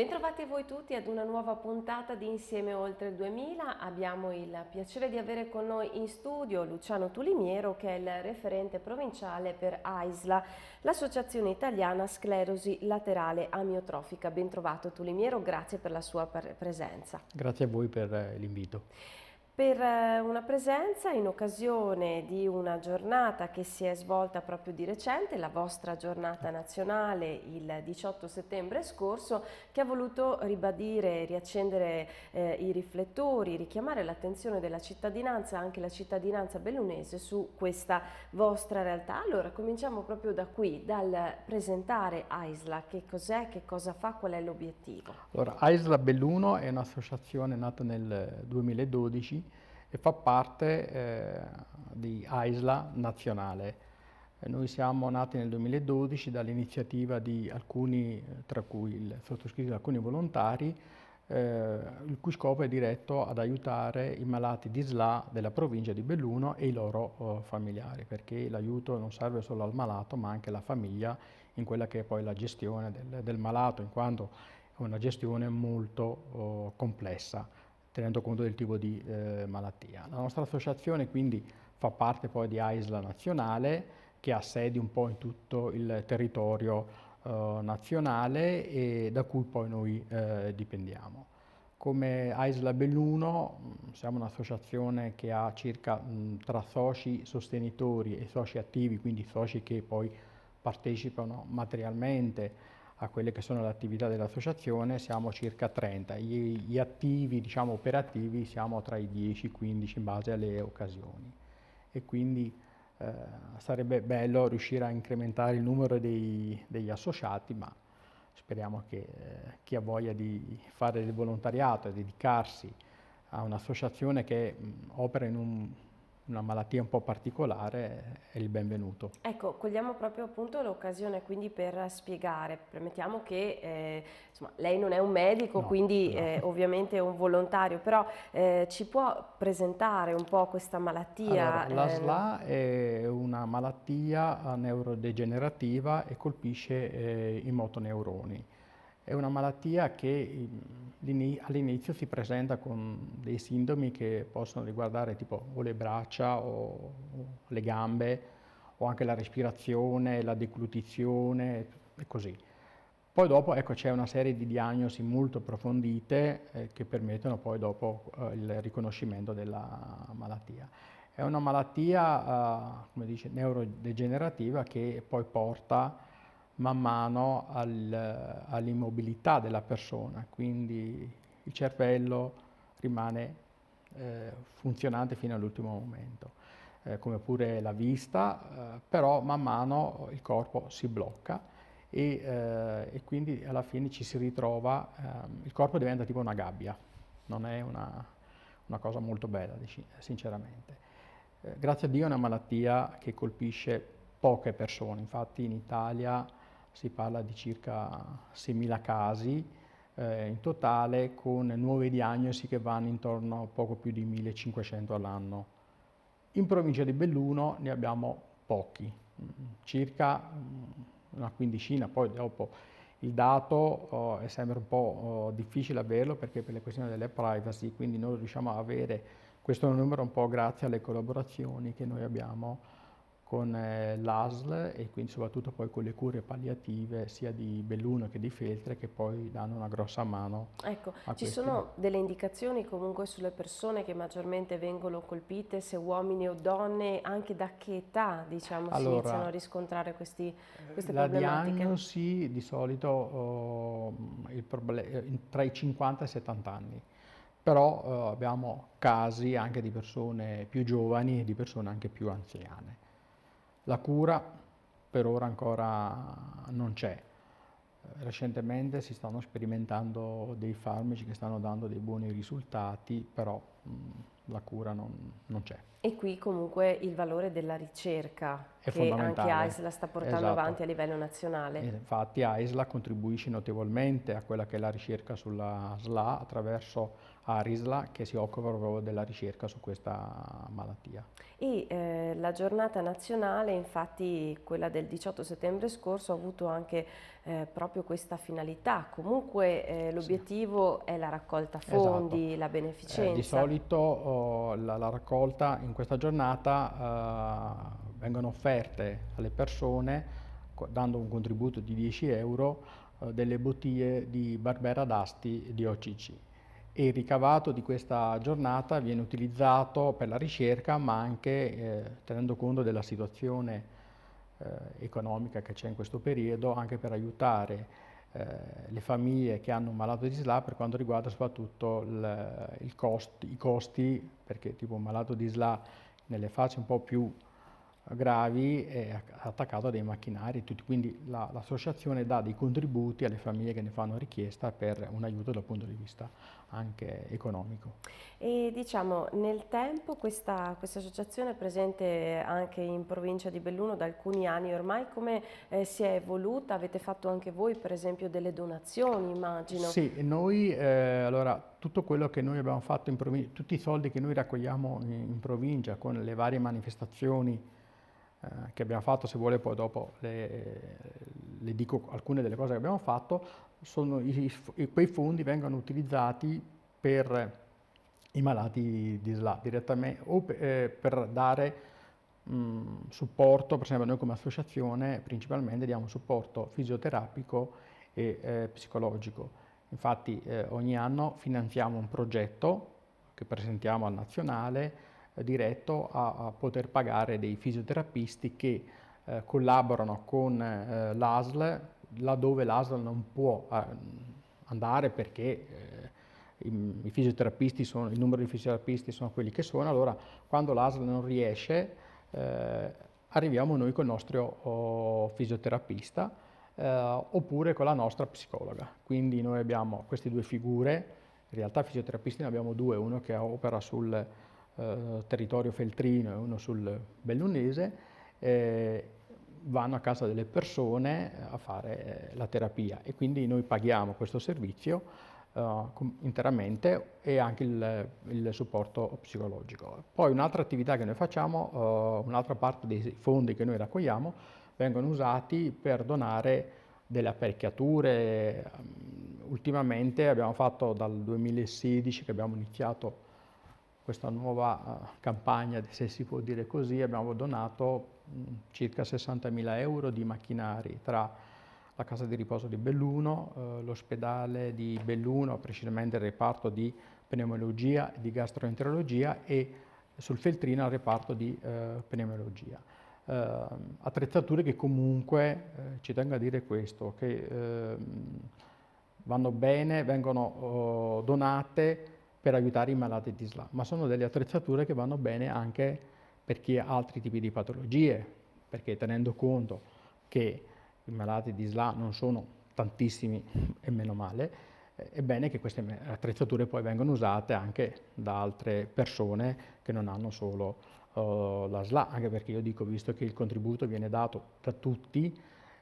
Bentrovati voi tutti ad una nuova puntata di Insieme Oltre il 2000. Abbiamo il piacere di avere con noi in studio Luciano Tulimiero che è il referente provinciale per AISLA, l'Associazione Italiana Sclerosi Laterale Amiotrofica. Bentrovato Tulimiero, grazie per la sua presenza. Grazie a voi per eh, l'invito per eh, una presenza in occasione di una giornata che si è svolta proprio di recente, la vostra giornata nazionale il 18 settembre scorso, che ha voluto ribadire, riaccendere eh, i riflettori, richiamare l'attenzione della cittadinanza, anche la cittadinanza bellunese, su questa vostra realtà. Allora cominciamo proprio da qui, dal presentare AISLA, che cos'è, che cosa fa, qual è l'obiettivo. Allora, AISLA Belluno è un'associazione nata nel 2012 eh, e fa parte eh, di AISLA nazionale. Eh, noi siamo nati nel 2012 dall'iniziativa di alcuni, eh, tra cui il sottoscritto alcuni volontari, eh, il cui scopo è diretto ad aiutare i malati di SLA della provincia di Belluno e i loro oh, familiari, perché l'aiuto non serve solo al malato ma anche alla famiglia in quella che è poi la gestione del, del malato, in quanto è una gestione molto oh, complessa tenendo conto del tipo di eh, malattia. La nostra associazione quindi fa parte poi di AISLA nazionale che ha sedi un po' in tutto il territorio eh, nazionale e da cui poi noi eh, dipendiamo. Come AISLA Belluno mm, siamo un'associazione che ha circa mh, mm, tra soci sostenitori e soci attivi, quindi soci che poi partecipano materialmente a quelle che sono le attività dell'associazione siamo circa 30, gli, gli attivi diciamo, operativi siamo tra i 10-15 e i in base alle occasioni e quindi eh, sarebbe bello riuscire a incrementare il numero dei, degli associati ma speriamo che eh, chi ha voglia di fare del volontariato e dedicarsi a un'associazione che mh, opera in un una malattia un po' particolare è il benvenuto. Ecco, cogliamo proprio appunto l'occasione quindi per spiegare, premettiamo che eh, insomma, lei non è un medico, no, quindi no. Eh, ovviamente è un volontario, però eh, ci può presentare un po' questa malattia? Allora, la eh, SLA è una malattia neurodegenerativa e colpisce eh, i motoneuroni. È una malattia che mm, all'inizio si presenta con dei sintomi che possono riguardare tipo o le braccia o le gambe o anche la respirazione, la declutizione e così. Poi dopo ecco, c'è una serie di diagnosi molto approfondite eh, che permettono poi dopo eh, il riconoscimento della malattia. È una malattia, eh, come dice, neurodegenerativa che poi porta man mano al, all'immobilità della persona, quindi il cervello rimane eh, funzionante fino all'ultimo momento, eh, come pure la vista, eh, però man mano il corpo si blocca e, eh, e quindi alla fine ci si ritrova, ehm, il corpo diventa tipo una gabbia, non è una, una cosa molto bella sinceramente. Eh, grazie a Dio è una malattia che colpisce poche persone, infatti in Italia si parla di circa 6.000 casi eh, in totale con nuove diagnosi che vanno intorno a poco più di 1.500 all'anno. In provincia di Belluno ne abbiamo pochi, mm, circa mm, una quindicina, poi dopo il dato oh, è sempre un po' oh, difficile averlo perché per le questioni delle privacy, quindi noi riusciamo a avere questo numero un po' grazie alle collaborazioni che noi abbiamo con eh, l'ASL e quindi soprattutto poi con le cure palliative sia di Belluno che di Feltre che poi danno una grossa mano. Ecco, ci questi. sono delle indicazioni comunque sulle persone che maggiormente vengono colpite, se uomini o donne, anche da che età diciamo allora, si iniziano a riscontrare questi, queste la problematiche? La diagnosi di solito oh, eh, tra i 50 e i 70 anni però eh, abbiamo casi anche di persone più giovani e di persone anche più anziane. La cura per ora ancora non c'è. Eh, recentemente si stanno sperimentando dei farmaci che stanno dando dei buoni risultati, però mh, mm, la cura non, non, c'è. E qui comunque il valore della ricerca È che anche AISLA sta portando esatto. avanti a livello nazionale. E infatti AISLA contribuisce notevolmente a quella che è la ricerca sulla SLA attraverso Arisla che si occupa proprio della ricerca su questa malattia. E eh, la giornata nazionale, infatti quella del 18 settembre scorso, ha avuto anche eh, proprio questa finalità. Comunque eh, l'obiettivo sì. è la raccolta esatto. fondi, esatto. la eh, beneficenza. di solito oh, la, la, raccolta in questa giornata eh, vengono offerte alle persone dando un contributo di 10 euro eh, delle bottiglie di Barbera d'Asti di OCC e il ricavato di questa giornata viene utilizzato per la ricerca ma anche eh, tenendo conto della situazione eh, economica che c'è in questo periodo anche per aiutare eh, le famiglie che hanno un malato di SLA per quanto riguarda soprattutto il, il cost, i costi perché tipo un malato di SLA nelle fasi un po' più gravi è attaccato a dei macchinari, tutti. quindi l'associazione dà dei contributi alle famiglie che ne fanno richiesta per un aiuto dal punto di vista anche economico. E diciamo nel tempo questa, questa associazione è presente anche in provincia di Belluno da alcuni anni ormai, come eh, si è evoluta? Avete fatto anche voi per esempio delle donazioni immagino? Sì, noi eh, allora tutto quello che noi abbiamo fatto in provincia, tutti i soldi che noi raccogliamo in, in provincia con le varie manifestazioni eh, che abbiamo fatto, se vuole poi dopo le, le, dico alcune delle cose che abbiamo fatto, sono i, quei fondi vengono utilizzati per i malati di SLA direttamente o per, eh, per dare mh, supporto, per esempio noi come associazione principalmente diamo supporto fisioterapico e eh, psicologico. Infatti eh, ogni anno finanziamo un progetto che presentiamo al nazionale diretto a, a poter pagare dei fisioterapisti che eh, collaborano con eh, l'ASL laddove l'ASL non può eh, andare perché eh, i, i, fisioterapisti sono, il numero di fisioterapisti sono quelli che sono, allora quando l'ASL non riesce eh, arriviamo noi con il nostro oh, fisioterapista eh, oppure con la nostra psicologa. Quindi noi abbiamo queste due figure, in realtà fisioterapisti ne abbiamo due, uno che opera sul eh, territorio feltrino e uno sul bellunese, eh, vanno a casa delle persone a fare eh, la terapia e quindi noi paghiamo questo servizio Uh, interamente e anche il, il supporto psicologico. Poi un'altra attività che noi facciamo, uh, un'altra parte dei fondi che noi raccogliamo, vengono usati per donare delle apparecchiature. ultimamente abbiamo fatto dal 2016 che abbiamo iniziato questa nuova eh, campagna, se si può dire così, abbiamo donato mm, circa 60.000 euro di macchinari tra la casa di riposo di Belluno, eh, l'ospedale di Belluno, precisamente il reparto di pneumologia e di gastroenterologia e sul Feltrino il reparto di eh, pneumologia. Eh, attrezzature che comunque, eh, ci tengo a dire questo, che ehm, vanno bene, vengono oh, donate per aiutare i malati di SLA, ma sono delle attrezzature che vanno bene anche per chi ha altri tipi di patologie, perché tenendo conto che i malati di SLA non sono tantissimi e meno male, eh, è bene che queste attrezzature poi vengano usate anche da altre persone che non hanno solo uh, la SLA, anche perché io dico, visto che il contributo viene dato da tutti,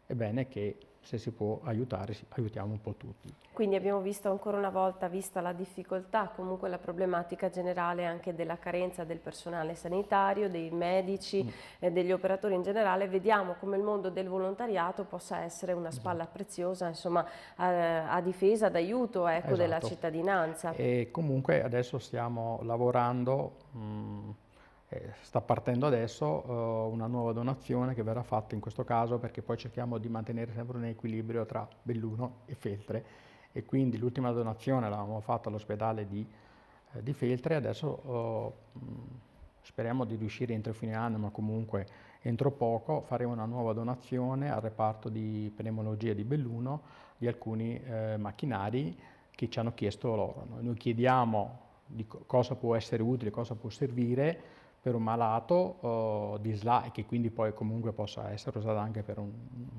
è bene che se si può aiutare, aiutiamo un po' tutti. Quindi abbiamo visto ancora una volta, vista la difficoltà, comunque la problematica generale anche della carenza del personale sanitario, dei medici, mm. eh, degli operatori in generale, vediamo come il mondo del volontariato possa essere una mm. spalla esatto. preziosa, insomma, a, a difesa, d'aiuto ecco, esatto. della cittadinanza. E comunque adesso stiamo lavorando... Mh, mm, eh, sta partendo adesso eh, una nuova donazione che verrà fatta in questo caso perché poi cerchiamo di mantenere sempre un equilibrio tra Belluno e Feltre e quindi l'ultima donazione l'avevamo fatta all'ospedale di, eh, di, Feltre adesso oh, speriamo di riuscire entro fine anno ma comunque entro poco faremo una nuova donazione al reparto di pneumologia di Belluno di alcuni eh, macchinari che ci hanno chiesto loro. Noi chiediamo di cosa può essere utile, cosa può servire per un malato uh, eh, di SLA e che quindi poi comunque possa essere usata anche per un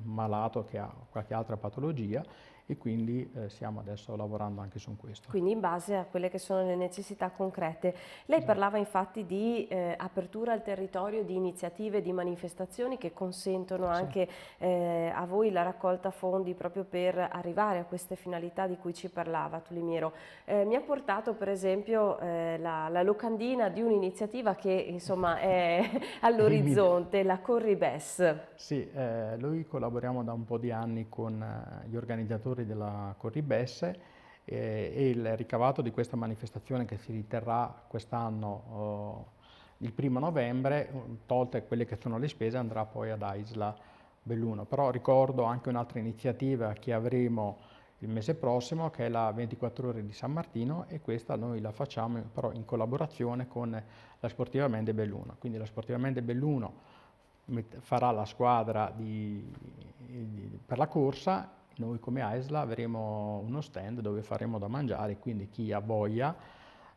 malato che ha qualche altra patologia e quindi eh, stiamo adesso lavorando anche su questo. Quindi in base a quelle che sono le necessità concrete. Lei esatto. parlava infatti di eh, apertura al territorio, di iniziative, di manifestazioni che consentono sì. anche eh, a voi la raccolta fondi proprio per arrivare a queste finalità di cui ci parlava Tulimiero. Eh, mi ha portato per esempio eh, la, la, locandina di un'iniziativa che insomma è all'orizzonte, la Corribes. Sì, eh, noi collaboriamo da un po' di anni con gli organizzatori lavoratori della Corribesse eh, e il ricavato di questa manifestazione che si riterrà quest'anno oh, il primo novembre, tolte quelle che sono le spese, andrà poi ad Isla Belluno. Però ricordo anche un'altra iniziativa che avremo il mese prossimo che è la 24 ore di San Martino e questa noi la facciamo però in collaborazione con la Sportivamente Belluno. Quindi la Sportivamente Belluno farà la squadra di, di, per la corsa noi come AISLA avremo uno stand dove faremo da mangiare, quindi chi ha voglia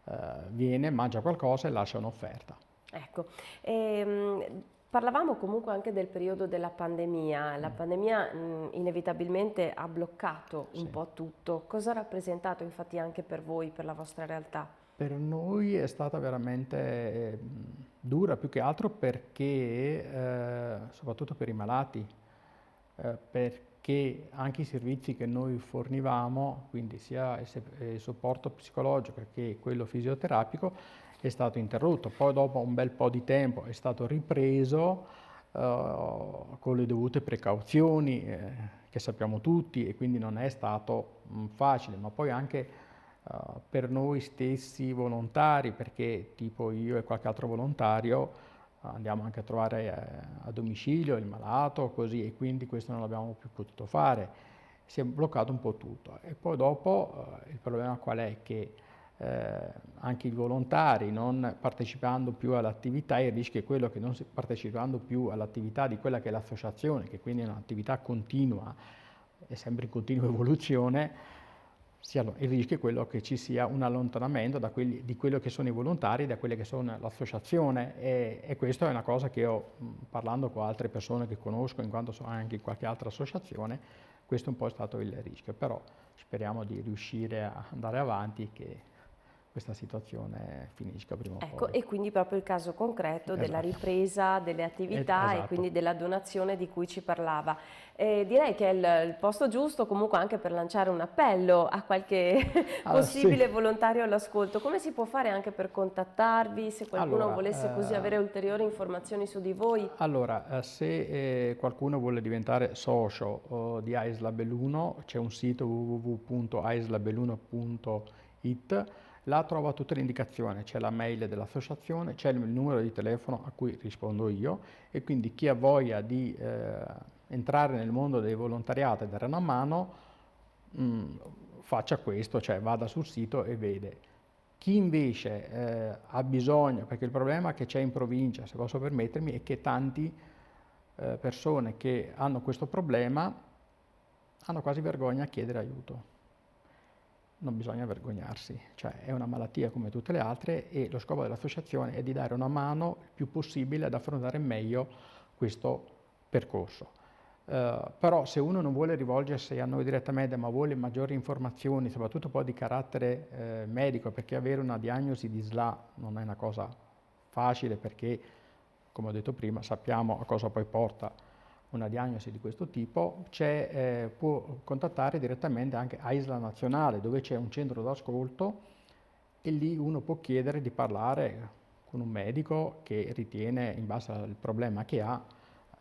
eh, viene, mangia qualcosa e lascia un'offerta. Ecco, ehm, parlavamo comunque anche del periodo della pandemia, la mm. pandemia mh, mm, inevitabilmente ha bloccato un sì. po' tutto, cosa ha rappresentato infatti anche per voi, per la vostra realtà? Per noi è stata veramente mm, dura più che altro perché, eh, soprattutto per i malati, eh, perché che anche i servizi che noi fornivamo, quindi sia il eh, supporto psicologico che quello fisioterapico, è stato interrotto. Poi dopo un bel po' di tempo è stato ripreso uh, con le dovute precauzioni eh, che sappiamo tutti e quindi non è stato mh, facile, ma poi anche uh, per noi stessi volontari, perché tipo io e qualche altro volontario andiamo anche a trovare eh, a domicilio il malato, così, e quindi questo non l'abbiamo più potuto fare. Si è bloccato un po' tutto. E poi dopo eh, il problema qual è? Che eh, anche i volontari non partecipando più all'attività, il rischio è quello che non partecipando più all'attività di quella che è l'associazione, che quindi è un'attività continua, è sempre in continua evoluzione, il rischio è quello che ci sia un allontanamento quelli, di quello che sono i volontari, da quelle che sono l'associazione e, e, questa è una cosa che io, parlando con altre persone che conosco, in quanto sono anche in qualche altra associazione, questo un po' è stato il rischio, però speriamo di riuscire a andare avanti che questa situazione finisca prima ecco, E quindi proprio il caso concreto esatto. della ripresa delle attività esatto. e quindi della donazione di cui ci parlava. Eh, direi che è il, il, posto giusto comunque anche per lanciare un appello a qualche allora, ah, possibile sì. volontario all'ascolto. Come si può fare anche per contattarvi se qualcuno allora, volesse così eh, avere ulteriori informazioni su di voi? Allora, eh, se eh, qualcuno vuole diventare socio oh, di Aislabelluno, c'è un sito www.aislabelluno.it Là trova tutte le indicazioni, c'è la mail dell'associazione, c'è il numero di telefono a cui rispondo io e quindi chi ha voglia di eh, entrare nel mondo del volontariato e dare una mano mh, mm, faccia questo, cioè vada sul sito e vede. Chi invece eh, ha bisogno, perché il problema che c'è in provincia, se posso permettermi, è che tante eh, persone che hanno questo problema hanno quasi vergogna a chiedere aiuto non bisogna vergognarsi, cioè è una malattia come tutte le altre e lo scopo dell'associazione è di dare una mano il più possibile ad affrontare meglio questo percorso. Uh, però se uno non vuole rivolgersi a noi direttamente ma vuole maggiori informazioni, soprattutto poi di carattere eh, medico, perché avere una diagnosi di SLA non è una cosa facile perché, come ho detto prima, sappiamo a cosa poi porta una diagnosi di questo tipo, eh, può contattare direttamente anche a Isla Nazionale, dove c'è un centro d'ascolto e lì uno può chiedere di parlare con un medico che ritiene, in base al problema che ha,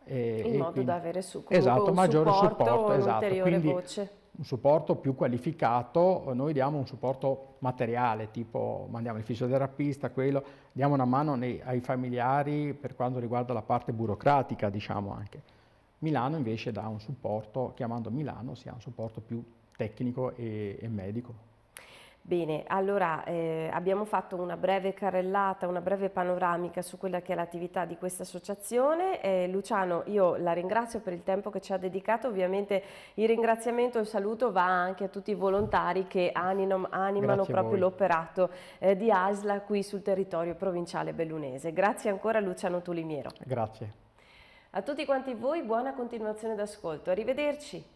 eh, in modo quindi, da avere su, esatto, un maggiore supporto, supporto esatto, quindi voce. un supporto più qualificato, noi diamo un supporto materiale, tipo mandiamo il fisioterapista, quello, diamo una mano nei, ai familiari per quanto riguarda la parte burocratica, diciamo anche. Milano invece dà un supporto, chiamando Milano si ha un supporto più tecnico e, e medico. Bene, allora eh, abbiamo fatto una breve carrellata, una breve panoramica su quella che è l'attività di questa associazione. Eh, Luciano, io la ringrazio per il tempo che ci ha dedicato, ovviamente il ringraziamento e il saluto va anche a tutti i volontari che animano, animano proprio l'operato eh, di ASLA qui sul territorio provinciale bellunese. Grazie ancora Luciano Tulimiero. Grazie. A tutti quanti voi buona continuazione d'ascolto, arrivederci!